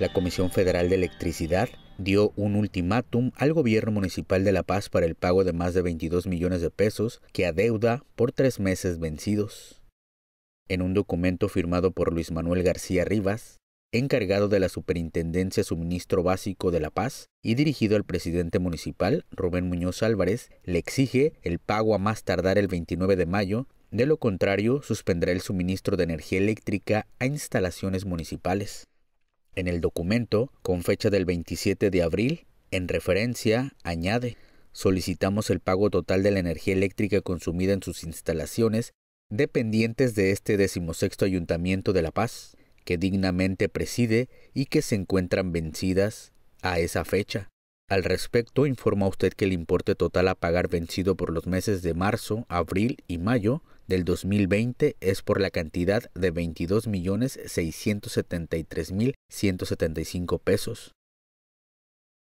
La Comisión Federal de Electricidad dio un ultimátum al gobierno municipal de La Paz para el pago de más de 22 millones de pesos que adeuda por tres meses vencidos. En un documento firmado por Luis Manuel García Rivas, encargado de la Superintendencia Suministro Básico de La Paz y dirigido al presidente municipal, Rubén Muñoz Álvarez, le exige el pago a más tardar el 29 de mayo, de lo contrario suspenderá el suministro de energía eléctrica a instalaciones municipales. En el documento, con fecha del 27 de abril, en referencia, añade, solicitamos el pago total de la energía eléctrica consumida en sus instalaciones dependientes de este decimosexto Ayuntamiento de La Paz, que dignamente preside y que se encuentran vencidas a esa fecha. Al respecto, informa usted que el importe total a pagar vencido por los meses de marzo, abril y mayo del 2020 es por la cantidad de 22.673.175 pesos.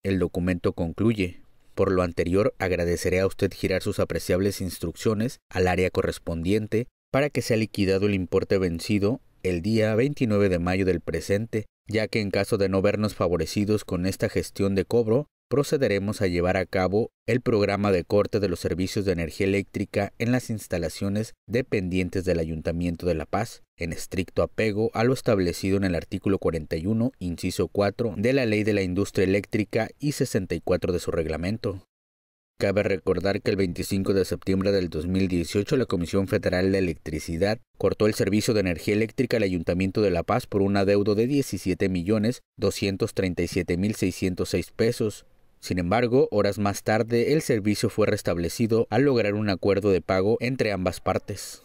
El documento concluye. Por lo anterior, agradeceré a usted girar sus apreciables instrucciones al área correspondiente para que sea liquidado el importe vencido el día 29 de mayo del presente, ya que en caso de no vernos favorecidos con esta gestión de cobro, procederemos a llevar a cabo el programa de corte de los servicios de energía eléctrica en las instalaciones dependientes del Ayuntamiento de La Paz, en estricto apego a lo establecido en el artículo 41, inciso 4 de la Ley de la Industria Eléctrica y 64 de su reglamento. Cabe recordar que el 25 de septiembre del 2018 la Comisión Federal de Electricidad cortó el servicio de energía eléctrica al Ayuntamiento de La Paz por un adeudo de 17.237.606 pesos, sin embargo, horas más tarde el servicio fue restablecido al lograr un acuerdo de pago entre ambas partes.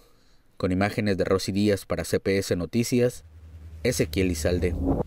Con imágenes de Rosy Díaz para CPS Noticias, Ezequiel Izalde.